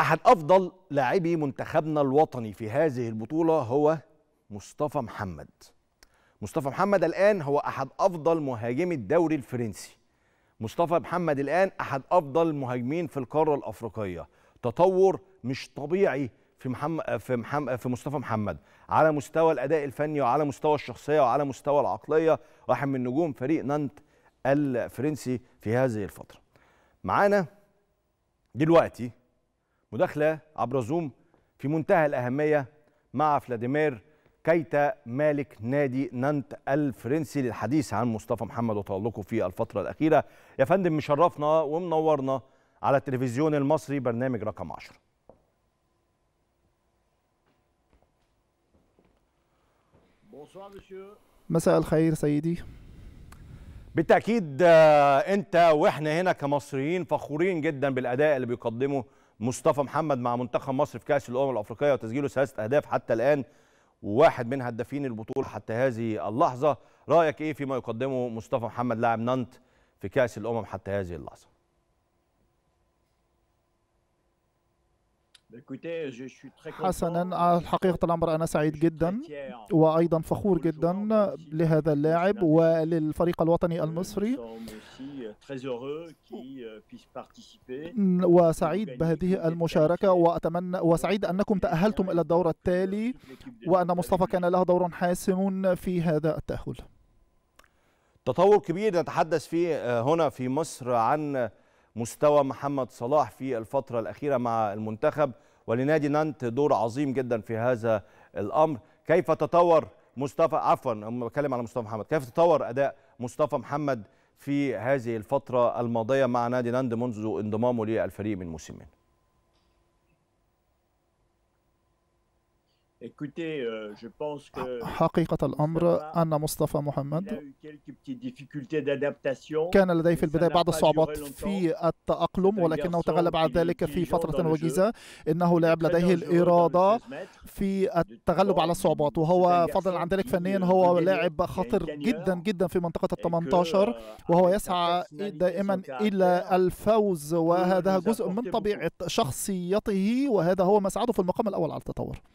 أحد أفضل لاعبي منتخبنا الوطني في هذه البطولة هو مصطفى محمد مصطفى محمد الآن هو أحد أفضل مهاجمي الدوري الفرنسي مصطفى محمد الآن أحد أفضل المهاجمين في القارة الأفريقية تطور مش طبيعي في محمد في محمد في مصطفى محمد على مستوى الاداء الفني وعلى مستوى الشخصيه وعلى مستوى العقليه واحد من نجوم فريق نانت الفرنسي في هذه الفتره معانا دلوقتي مداخلة عبر زوم في منتهى الأهمية مع فلاديمير كيتا مالك نادي نانت الفرنسي للحديث عن مصطفى محمد وتألقه في الفترة الأخيرة يا فندم مشرفنا ومنورنا على التلفزيون المصري برنامج رقم 10 مساء الخير سيدي بالتأكيد آه، أنت وإحنا هنا كمصريين فخورين جدا بالأداء اللي بيقدمه مصطفى محمد مع منتخب مصر في كاس الامم الافريقيه وتسجيله ثلاثه اهداف حتى الان وواحد من هدافين البطوله حتى هذه اللحظه رايك ايه فيما يقدمه مصطفى محمد لاعب نانت في كاس الامم حتى هذه اللحظه حسنا حقيقة الأمر أنا سعيد جدا وأيضا فخور جدا لهذا اللاعب وللفريق الوطني المصري euh, euh, وسعيد بهذه المشاركة وأتمنى وسعيد أنكم تأهلتم إلى الدور التالي وأن مصطفى كان له دور حاسم في هذا التأهل تطور كبير نتحدث فيه آه، هنا في مصر عن مستوى محمد صلاح في الفترة الأخيرة مع المنتخب ولنادي نانت دور عظيم جدا في هذا الأمر كيف تطور مصطفى عفوا بتكلم على مصطفى محمد كيف تطور أداء مصطفى محمد في هذه الفترة الماضية مع نادي نانت منذ انضمامه للفريق من موسمين Euh, حقيقة الأمر أن مصطفى محمد كان لديه في البداية بعض الصعوبات في التأقلم ولكنه تغلب على ذلك في فترة وجيزة إنه لعب لديه الإرادة في التغلب على الصعوبات وهو فضلا عن ذلك فنيا هو لاعب خطر جدا جدا في منطقة ال 18 euh, وهو يسعى دائما إلى الفوز وهذا جزء من طبيعة شخصيته وهذا هو ما ساعده في المقام الأول على التطور